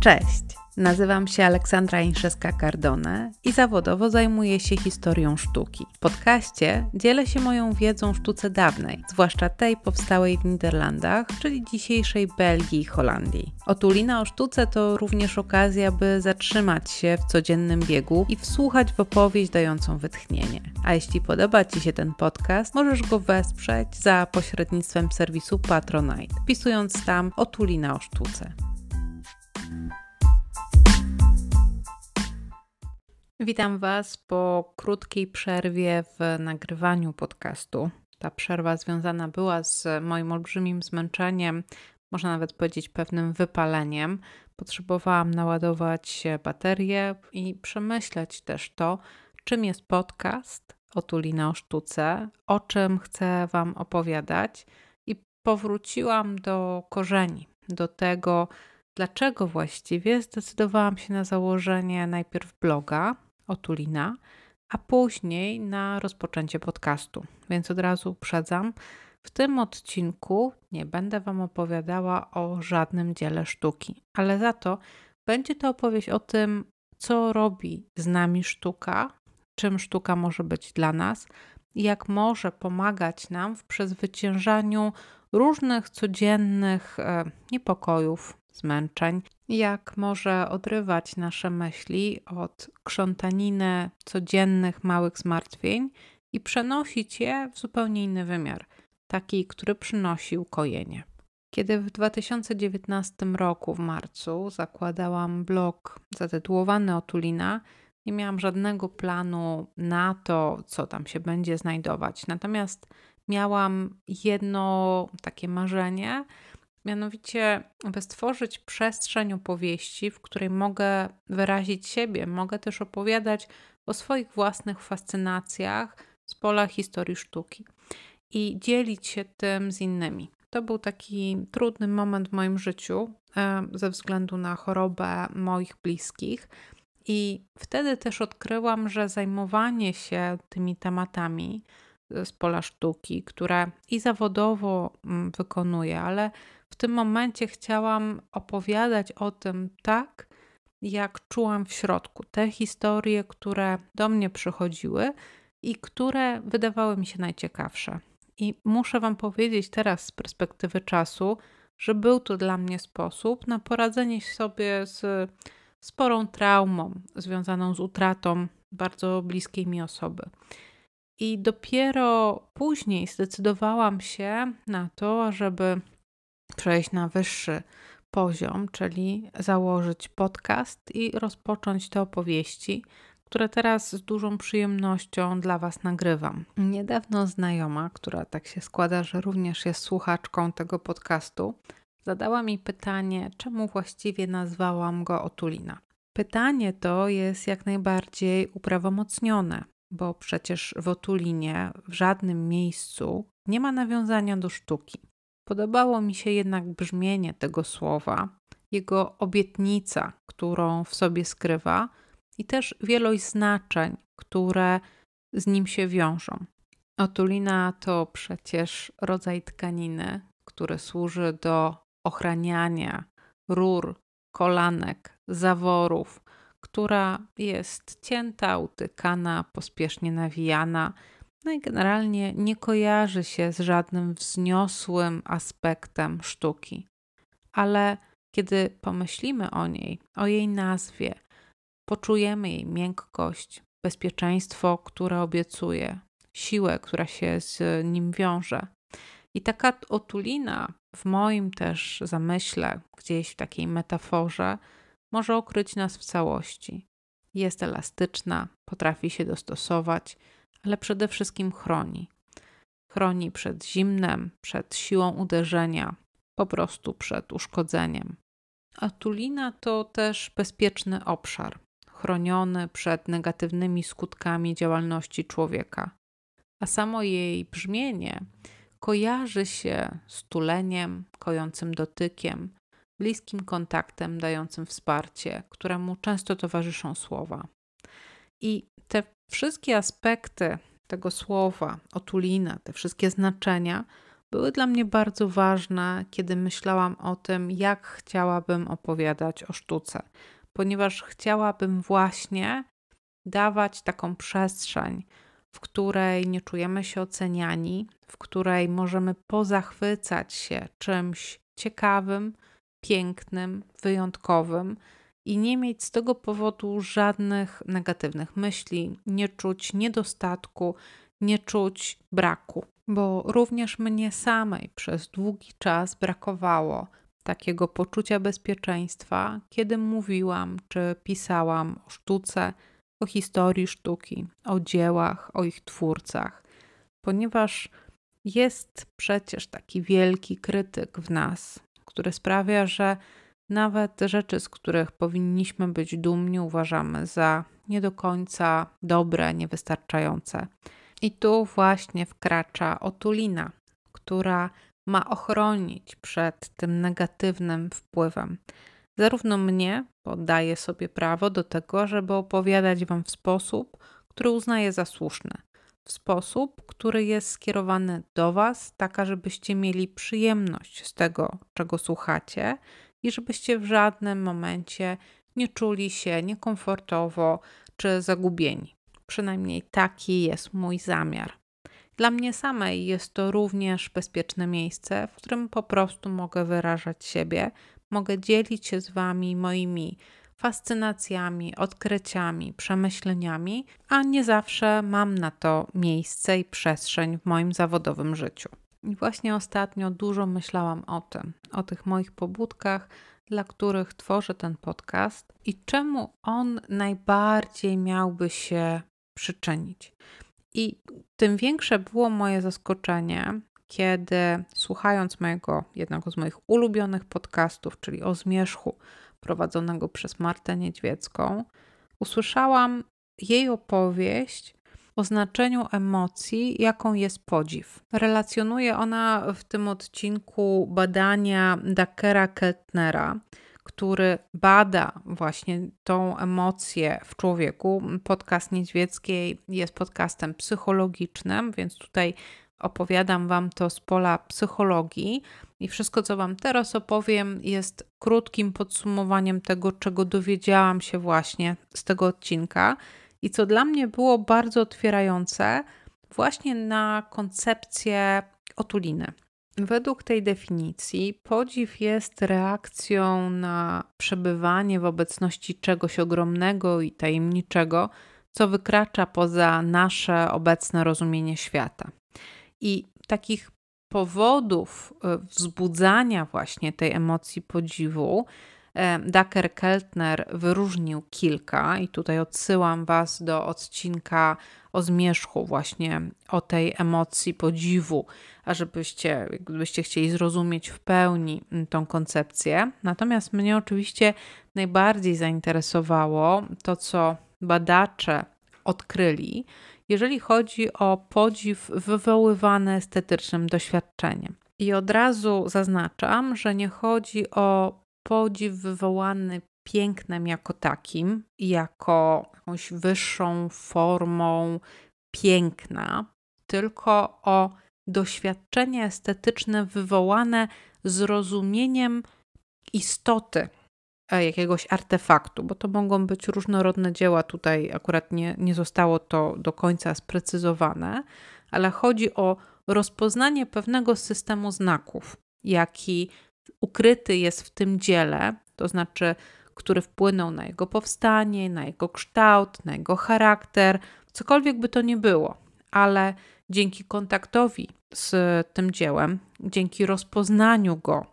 Cześć! Nazywam się Aleksandra Inszeska-Cardone i zawodowo zajmuję się historią sztuki. W podcaście dzielę się moją wiedzą sztuce dawnej, zwłaszcza tej powstałej w Niderlandach, czyli dzisiejszej Belgii i Holandii. Otulina o sztuce to również okazja, by zatrzymać się w codziennym biegu i wsłuchać w opowieść dającą wytchnienie. A jeśli podoba Ci się ten podcast, możesz go wesprzeć za pośrednictwem serwisu Patronite, Pisując tam Otulina o sztuce. Witam Was po krótkiej przerwie w nagrywaniu podcastu. Ta przerwa związana była z moim olbrzymim zmęczeniem, można nawet powiedzieć pewnym wypaleniem. Potrzebowałam naładować baterię i przemyśleć też to, czym jest podcast Otulina o sztuce, o czym chcę Wam opowiadać i powróciłam do korzeni, do tego, dlaczego właściwie zdecydowałam się na założenie najpierw bloga, otulina, a później na rozpoczęcie podcastu. Więc od razu uprzedzam, w tym odcinku nie będę Wam opowiadała o żadnym dziele sztuki, ale za to będzie to opowieść o tym, co robi z nami sztuka, czym sztuka może być dla nas, jak może pomagać nam w przezwyciężaniu różnych codziennych e, niepokojów, zmęczeń, jak może odrywać nasze myśli od krzątaniny codziennych małych zmartwień i przenosić je w zupełnie inny wymiar, taki, który przynosi ukojenie. Kiedy w 2019 roku w marcu zakładałam blog zatytułowany Otulina, nie miałam żadnego planu na to, co tam się będzie znajdować. Natomiast miałam jedno takie marzenie, Mianowicie, aby stworzyć przestrzeń opowieści, w której mogę wyrazić siebie, mogę też opowiadać o swoich własnych fascynacjach z pola historii sztuki i dzielić się tym z innymi. To był taki trudny moment w moim życiu e, ze względu na chorobę moich bliskich. I wtedy też odkryłam, że zajmowanie się tymi tematami e, z pola sztuki, które i zawodowo mm, wykonuję, ale w tym momencie chciałam opowiadać o tym tak, jak czułam w środku. Te historie, które do mnie przychodziły i które wydawały mi się najciekawsze. I muszę Wam powiedzieć teraz z perspektywy czasu, że był to dla mnie sposób na poradzenie sobie z sporą traumą związaną z utratą bardzo bliskiej mi osoby. I dopiero później zdecydowałam się na to, żeby przejść na wyższy poziom, czyli założyć podcast i rozpocząć te opowieści, które teraz z dużą przyjemnością dla Was nagrywam. Niedawno znajoma, która tak się składa, że również jest słuchaczką tego podcastu, zadała mi pytanie, czemu właściwie nazwałam go Otulina. Pytanie to jest jak najbardziej uprawomocnione, bo przecież w Otulinie w żadnym miejscu nie ma nawiązania do sztuki. Podobało mi się jednak brzmienie tego słowa, jego obietnica, którą w sobie skrywa, i też wielość znaczeń, które z nim się wiążą. Otulina to przecież rodzaj tkaniny, który służy do ochraniania rur, kolanek, zaworów, która jest cięta, utykana, pospiesznie nawijana no i generalnie nie kojarzy się z żadnym wzniosłym aspektem sztuki. Ale kiedy pomyślimy o niej, o jej nazwie, poczujemy jej miękkość, bezpieczeństwo, które obiecuje, siłę, która się z nim wiąże. I taka otulina w moim też zamyśle, gdzieś w takiej metaforze, może okryć nas w całości. Jest elastyczna, potrafi się dostosować, ale przede wszystkim chroni. Chroni przed zimnem, przed siłą uderzenia, po prostu przed uszkodzeniem. Atulina to też bezpieczny obszar, chroniony przed negatywnymi skutkami działalności człowieka. A samo jej brzmienie kojarzy się z tuleniem, kojącym dotykiem, bliskim kontaktem dającym wsparcie, któremu często towarzyszą słowa. I Wszystkie aspekty tego słowa, otulina, te wszystkie znaczenia były dla mnie bardzo ważne, kiedy myślałam o tym, jak chciałabym opowiadać o sztuce, ponieważ chciałabym właśnie dawać taką przestrzeń, w której nie czujemy się oceniani, w której możemy pozachwycać się czymś ciekawym, pięknym, wyjątkowym i nie mieć z tego powodu żadnych negatywnych myśli, nie czuć niedostatku, nie czuć braku, bo również mnie samej przez długi czas brakowało takiego poczucia bezpieczeństwa, kiedy mówiłam czy pisałam o sztuce, o historii sztuki, o dziełach, o ich twórcach, ponieważ jest przecież taki wielki krytyk w nas, który sprawia, że nawet rzeczy, z których powinniśmy być dumni, uważamy za nie do końca dobre, niewystarczające. I tu właśnie wkracza otulina, która ma ochronić przed tym negatywnym wpływem. Zarówno mnie, bo daję sobie prawo do tego, żeby opowiadać Wam w sposób, który uznaję za słuszny, w sposób, który jest skierowany do Was, taka, żebyście mieli przyjemność z tego, czego słuchacie, i żebyście w żadnym momencie nie czuli się niekomfortowo czy zagubieni. Przynajmniej taki jest mój zamiar. Dla mnie samej jest to również bezpieczne miejsce, w którym po prostu mogę wyrażać siebie, mogę dzielić się z Wami moimi fascynacjami, odkryciami, przemyśleniami, a nie zawsze mam na to miejsce i przestrzeń w moim zawodowym życiu. I właśnie ostatnio dużo myślałam o tym, o tych moich pobudkach, dla których tworzę ten podcast i czemu on najbardziej miałby się przyczynić. I tym większe było moje zaskoczenie, kiedy słuchając mojego jednego z moich ulubionych podcastów, czyli o zmierzchu prowadzonego przez Martę Niedźwiecką, usłyszałam jej opowieść o znaczeniu emocji, jaką jest podziw. Relacjonuje ona w tym odcinku badania Dakera Keltnera, który bada właśnie tą emocję w człowieku. Podcast Niedźwieckiej jest podcastem psychologicznym, więc tutaj opowiadam Wam to z pola psychologii. I wszystko, co Wam teraz opowiem, jest krótkim podsumowaniem tego, czego dowiedziałam się właśnie z tego odcinka. I co dla mnie było bardzo otwierające, właśnie na koncepcję otuliny. Według tej definicji, podziw jest reakcją na przebywanie w obecności czegoś ogromnego i tajemniczego, co wykracza poza nasze obecne rozumienie świata. I takich powodów e, wzbudzania właśnie tej emocji podziwu E, Dacker-Keltner wyróżnił kilka, i tutaj odsyłam Was do odcinka o zmierzchu, właśnie o tej emocji podziwu, ażebyście gdybyście chcieli zrozumieć w pełni mm, tą koncepcję. Natomiast mnie oczywiście najbardziej zainteresowało to, co badacze odkryli, jeżeli chodzi o podziw wywoływany estetycznym doświadczeniem. I od razu zaznaczam, że nie chodzi o podziw wywołany pięknem jako takim, jako jakąś wyższą formą piękna, tylko o doświadczenie estetyczne wywołane zrozumieniem istoty e, jakiegoś artefaktu, bo to mogą być różnorodne dzieła. Tutaj akurat nie, nie zostało to do końca sprecyzowane, ale chodzi o rozpoznanie pewnego systemu znaków, jaki ukryty jest w tym dziele, to znaczy, który wpłynął na jego powstanie, na jego kształt, na jego charakter, cokolwiek by to nie było, ale dzięki kontaktowi z tym dziełem, dzięki rozpoznaniu go,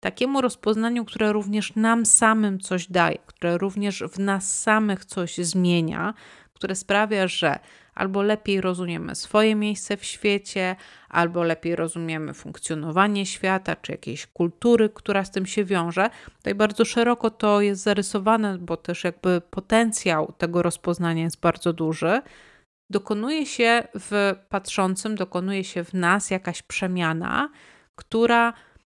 takiemu rozpoznaniu, które również nam samym coś daje, które również w nas samych coś zmienia, które sprawia, że albo lepiej rozumiemy swoje miejsce w świecie, albo lepiej rozumiemy funkcjonowanie świata czy jakiejś kultury, która z tym się wiąże. Tutaj bardzo szeroko to jest zarysowane, bo też jakby potencjał tego rozpoznania jest bardzo duży. Dokonuje się w patrzącym, dokonuje się w nas jakaś przemiana, która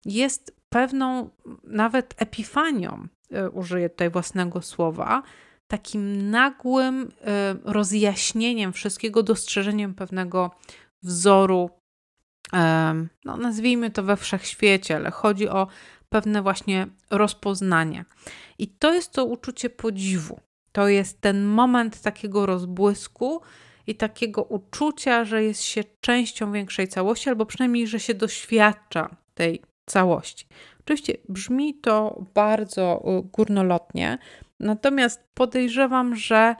jest pewną nawet epifanią, y, użyję tutaj własnego słowa, takim nagłym y, rozjaśnieniem wszystkiego, dostrzeżeniem pewnego wzoru, no nazwijmy to we wszechświecie, ale chodzi o pewne właśnie rozpoznanie. I to jest to uczucie podziwu. To jest ten moment takiego rozbłysku i takiego uczucia, że jest się częścią większej całości, albo przynajmniej, że się doświadcza tej całości. Oczywiście brzmi to bardzo y, górnolotnie, Natomiast podejrzewam, że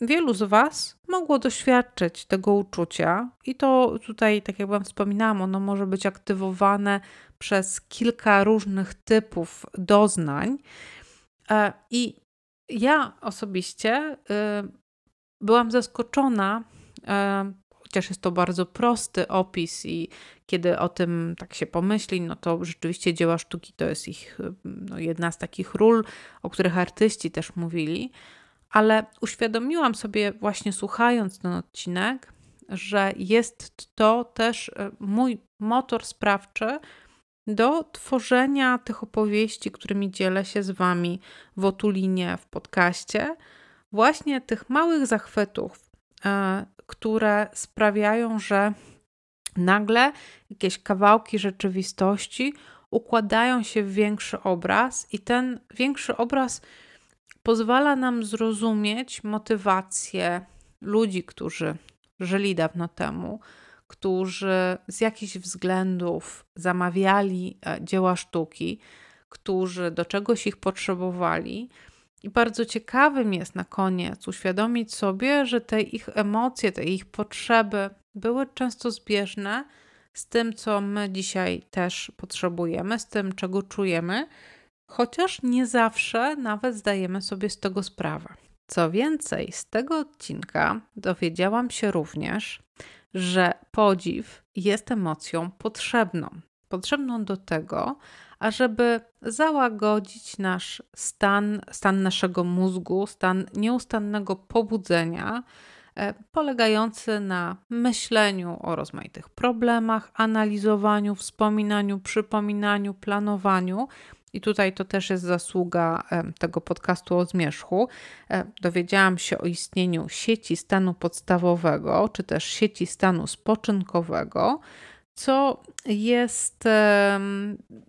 wielu z Was mogło doświadczyć tego uczucia, i to tutaj, tak jak Wam wspominałam, ono może być aktywowane przez kilka różnych typów doznań. E, I ja osobiście y, byłam zaskoczona e, chociaż jest to bardzo prosty opis i kiedy o tym tak się pomyśli, no to rzeczywiście dzieła sztuki to jest ich no, jedna z takich ról, o których artyści też mówili, ale uświadomiłam sobie właśnie słuchając ten odcinek, że jest to też e, mój motor sprawczy do tworzenia tych opowieści, którymi dzielę się z Wami w Otulinie, w podcaście, właśnie tych małych zachwytów, e, które sprawiają, że nagle jakieś kawałki rzeczywistości układają się w większy obraz, i ten większy obraz pozwala nam zrozumieć motywację ludzi, którzy żyli dawno temu, którzy z jakichś względów zamawiali e, dzieła sztuki, którzy do czegoś ich potrzebowali. I bardzo ciekawym jest na koniec uświadomić sobie, że te ich emocje, te ich potrzeby były często zbieżne z tym, co my dzisiaj też potrzebujemy, z tym, czego czujemy, chociaż nie zawsze nawet zdajemy sobie z tego sprawę. Co więcej, z tego odcinka dowiedziałam się również, że podziw jest emocją potrzebną. Potrzebną do tego, ażeby załagodzić nasz stan, stan naszego mózgu, stan nieustannego pobudzenia, e, polegający na myśleniu o rozmaitych problemach, analizowaniu, wspominaniu, przypominaniu, planowaniu. I tutaj to też jest zasługa e, tego podcastu o zmierzchu. E, dowiedziałam się o istnieniu sieci stanu podstawowego, czy też sieci stanu spoczynkowego, co jest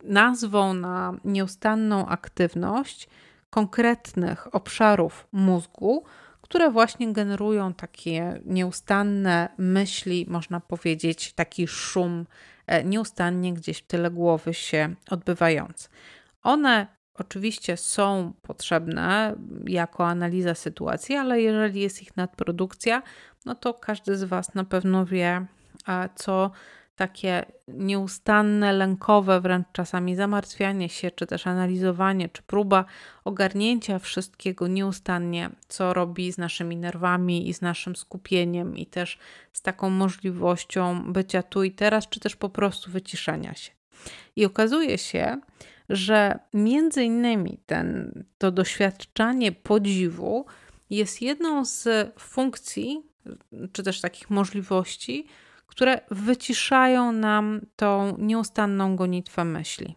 nazwą na nieustanną aktywność konkretnych obszarów mózgu, które właśnie generują takie nieustanne myśli, można powiedzieć, taki szum e, nieustannie gdzieś w tyle głowy się odbywający. One oczywiście są potrzebne jako analiza sytuacji, ale jeżeli jest ich nadprodukcja, no to każdy z Was na pewno wie, co takie nieustanne, lękowe, wręcz czasami zamartwianie się, czy też analizowanie, czy próba ogarnięcia wszystkiego nieustannie, co robi z naszymi nerwami i z naszym skupieniem, i też z taką możliwością bycia tu i teraz, czy też po prostu wyciszenia się. I okazuje się, że między innymi ten, to doświadczanie podziwu jest jedną z funkcji, czy też takich możliwości, które wyciszają nam tą nieustanną gonitwę myśli.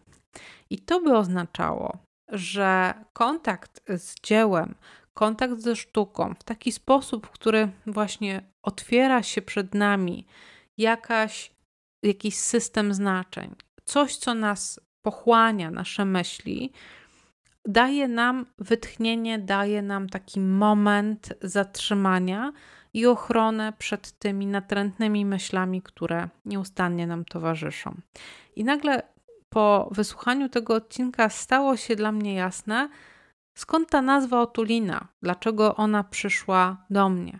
I to by oznaczało, że kontakt z dziełem, kontakt ze sztuką w taki sposób, który właśnie otwiera się przed nami jakaś, jakiś system znaczeń, coś, co nas pochłania, nasze myśli, daje nam wytchnienie, daje nam taki moment zatrzymania, i ochronę przed tymi natrętnymi myślami, które nieustannie nam towarzyszą. I nagle po wysłuchaniu tego odcinka stało się dla mnie jasne, skąd ta nazwa otulina, dlaczego ona przyszła do mnie.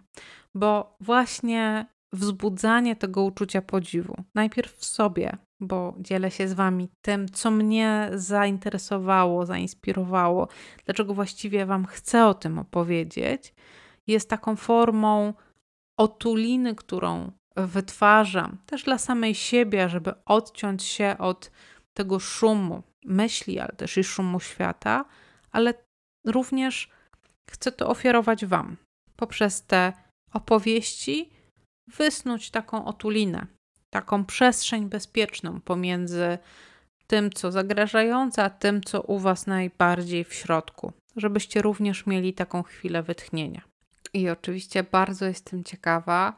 Bo właśnie wzbudzanie tego uczucia podziwu, najpierw w sobie, bo dzielę się z Wami tym, co mnie zainteresowało, zainspirowało, dlaczego właściwie Wam chcę o tym opowiedzieć jest taką formą otuliny, którą wytwarzam, też dla samej siebie, żeby odciąć się od tego szumu myśli, ale też i szumu świata, ale również chcę to ofiarować Wam. Poprzez te opowieści wysnuć taką otulinę, taką przestrzeń bezpieczną pomiędzy tym, co zagrażające, a tym, co u Was najbardziej w środku, żebyście również mieli taką chwilę wytchnienia. I oczywiście bardzo jestem ciekawa,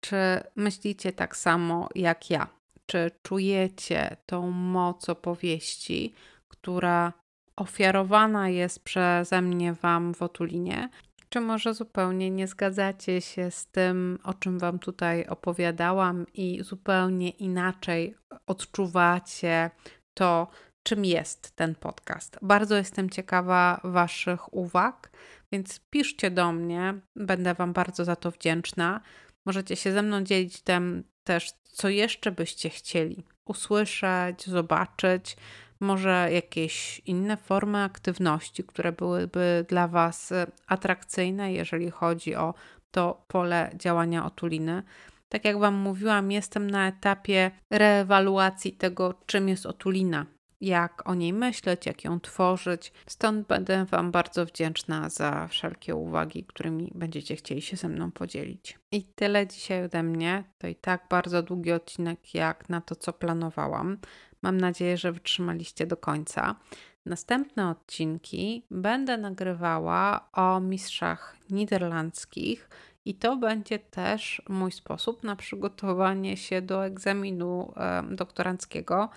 czy myślicie tak samo jak ja. Czy czujecie tą moc opowieści, która ofiarowana jest przeze mnie Wam w otulinie? Czy może zupełnie nie zgadzacie się z tym, o czym Wam tutaj opowiadałam, i zupełnie inaczej odczuwacie to, czym jest ten podcast. Bardzo jestem ciekawa Waszych uwag, więc piszcie do mnie, będę Wam bardzo za to wdzięczna. Możecie się ze mną dzielić tym też, co jeszcze byście chcieli usłyszeć, zobaczyć, może jakieś inne formy aktywności, które byłyby dla Was y, atrakcyjne, jeżeli chodzi o to pole działania otuliny. Tak jak Wam mówiłam, jestem na etapie reewaluacji tego, czym jest otulina jak o niej myśleć, jak ją tworzyć. Stąd będę Wam bardzo wdzięczna za wszelkie uwagi, którymi będziecie chcieli się ze mną podzielić. I tyle dzisiaj ode mnie. To i tak bardzo długi odcinek, jak na to, co planowałam. Mam nadzieję, że wytrzymaliście do końca. Następne odcinki będę nagrywała o mistrzach niderlandzkich i to będzie też mój sposób na przygotowanie się do egzaminu doktoranckiego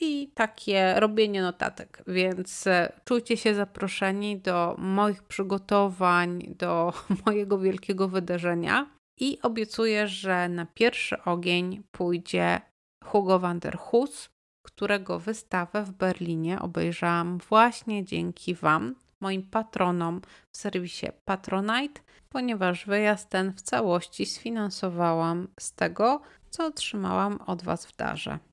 i takie robienie notatek. Więc e, czujcie się zaproszeni do moich przygotowań, do mojego wielkiego wydarzenia. I obiecuję, że na pierwszy ogień pójdzie Hugo van der Hus, którego wystawę w Berlinie obejrzałam właśnie dzięki Wam, moim patronom w serwisie Patronite, ponieważ wyjazd ten w całości sfinansowałam z tego, co otrzymałam od Was w darze.